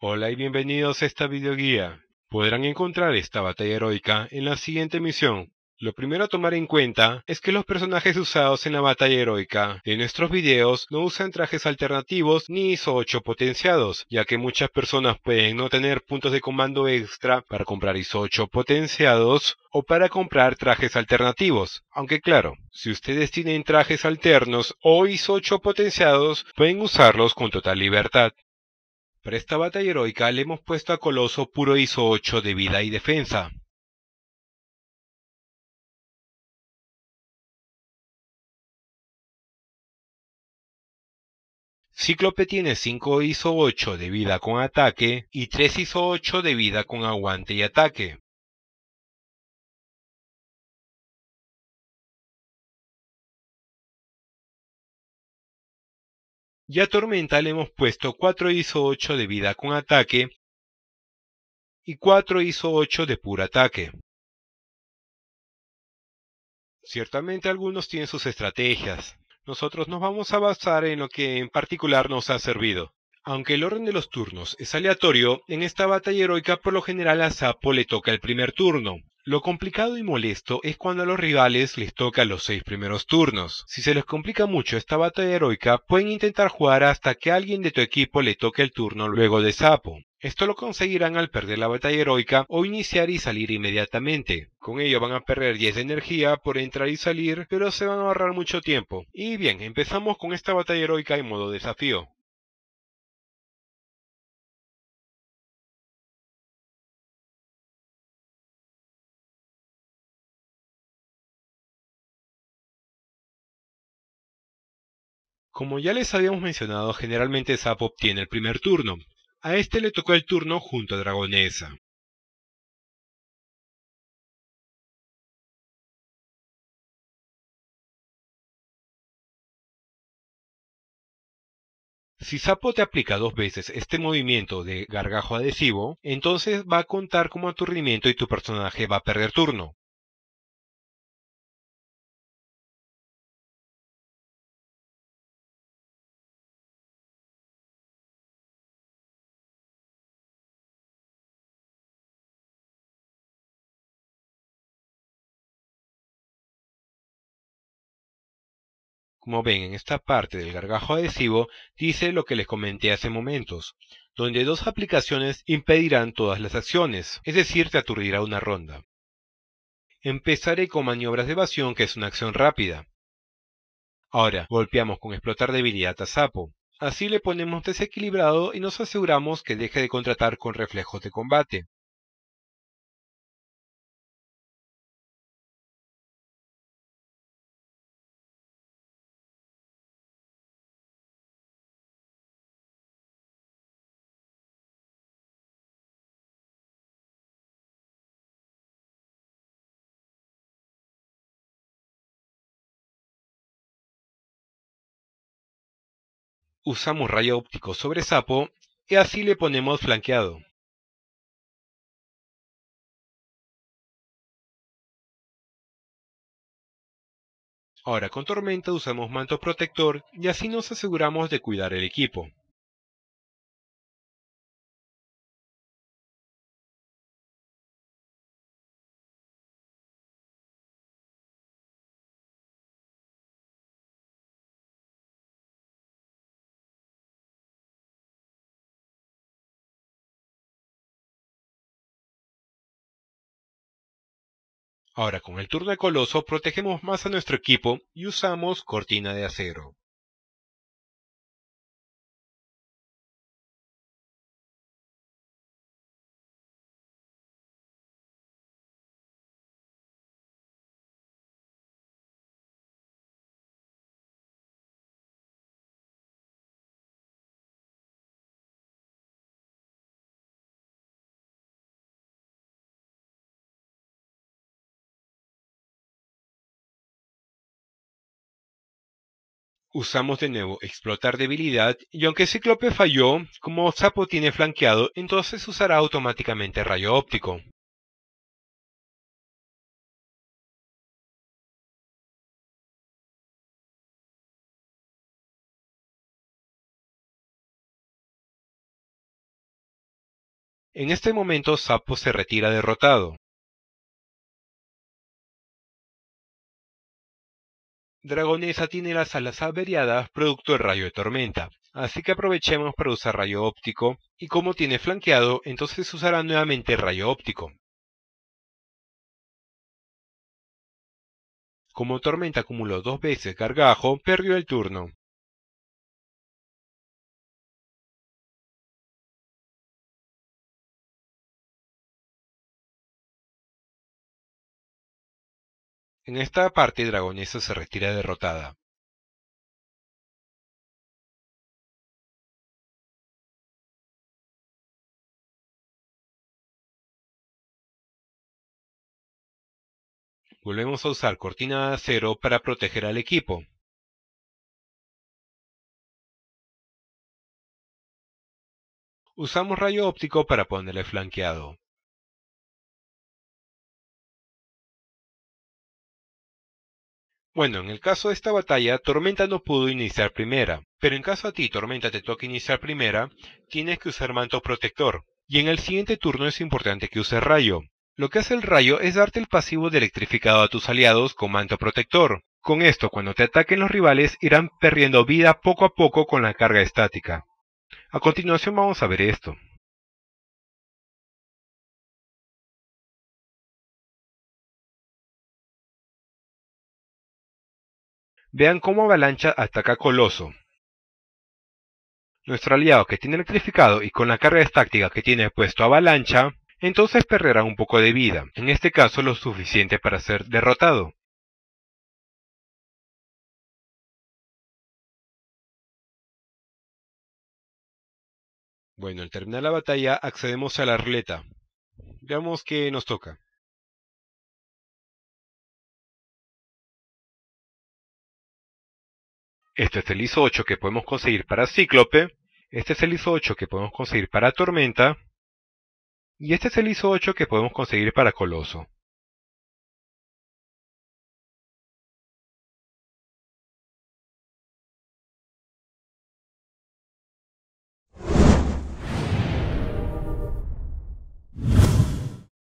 Hola y bienvenidos a esta videoguía. Podrán encontrar esta batalla heroica en la siguiente misión. Lo primero a tomar en cuenta es que los personajes usados en la batalla heroica en nuestros videos no usan trajes alternativos ni ISO 8 potenciados, ya que muchas personas pueden no tener puntos de comando extra para comprar ISO 8 potenciados o para comprar trajes alternativos. Aunque claro, si ustedes tienen trajes alternos o ISO 8 potenciados, pueden usarlos con total libertad. Para esta batalla heroica le hemos puesto a Coloso puro ISO 8 de vida y defensa. Cíclope tiene 5 ISO 8 de vida con ataque y 3 ISO 8 de vida con aguante y ataque. y a Tormenta le hemos puesto 4 hizo 8 de vida con ataque y 4 hizo 8 de puro ataque. Ciertamente algunos tienen sus estrategias. Nosotros nos vamos a basar en lo que en particular nos ha servido. Aunque el orden de los turnos es aleatorio, en esta batalla heroica por lo general a Sapo le toca el primer turno, lo complicado y molesto es cuando a los rivales les toca los seis primeros turnos. Si se les complica mucho esta batalla heroica, pueden intentar jugar hasta que alguien de tu equipo le toque el turno luego de sapo. Esto lo conseguirán al perder la batalla heroica o iniciar y salir inmediatamente. Con ello van a perder 10 de energía por entrar y salir, pero se van a ahorrar mucho tiempo. Y bien, empezamos con esta batalla heroica en modo desafío. Como ya les habíamos mencionado, generalmente Sapo obtiene el primer turno. A este le tocó el turno junto a Dragonesa. Si Sapo te aplica dos veces este movimiento de gargajo adhesivo, entonces va a contar como aturdimiento y tu personaje va a perder turno. Como ven en esta parte del gargajo adhesivo, dice lo que les comenté hace momentos, donde dos aplicaciones impedirán todas las acciones, es decir, te aturdirá una ronda. Empezaré con maniobras de evasión, que es una acción rápida. Ahora, golpeamos con explotar debilidad a sapo. Así le ponemos desequilibrado y nos aseguramos que deje de contratar con reflejos de combate. usamos rayo óptico sobre sapo y así le ponemos flanqueado. Ahora con Tormenta usamos manto protector y así nos aseguramos de cuidar el equipo. Ahora con el turno de Coloso protegemos más a nuestro equipo y usamos Cortina de Acero. Usamos de nuevo explotar debilidad y aunque Ciclope falló, como Sapo tiene flanqueado, entonces usará automáticamente rayo óptico. En este momento Sapo se retira derrotado. Dragonesa tiene las alas averiadas producto del rayo de tormenta, así que aprovechemos para usar rayo óptico, y como tiene flanqueado, entonces usará nuevamente rayo óptico. Como Tormenta acumuló dos veces cargajo, perdió el turno. En esta parte Dragonesa se retira derrotada. Volvemos a usar cortina de acero para proteger al equipo. Usamos rayo óptico para ponerle flanqueado. Bueno, en el caso de esta batalla, Tormenta no pudo iniciar primera, pero en caso a ti, Tormenta, te toca iniciar primera, tienes que usar manto protector. Y en el siguiente turno es importante que uses rayo. Lo que hace el rayo es darte el pasivo de electrificado a tus aliados con manto protector. Con esto, cuando te ataquen los rivales, irán perdiendo vida poco a poco con la carga estática. A continuación vamos a ver esto. Vean cómo Avalancha ataca Coloso. Nuestro aliado que tiene electrificado y con la carga táctica que tiene puesto Avalancha, entonces perderá un poco de vida, en este caso lo suficiente para ser derrotado. Bueno, al terminar la batalla accedemos a la ruleta. Veamos qué nos toca. Este es el ISO 8 que podemos conseguir para Cíclope. Este es el ISO 8 que podemos conseguir para Tormenta. Y este es el ISO 8 que podemos conseguir para Coloso.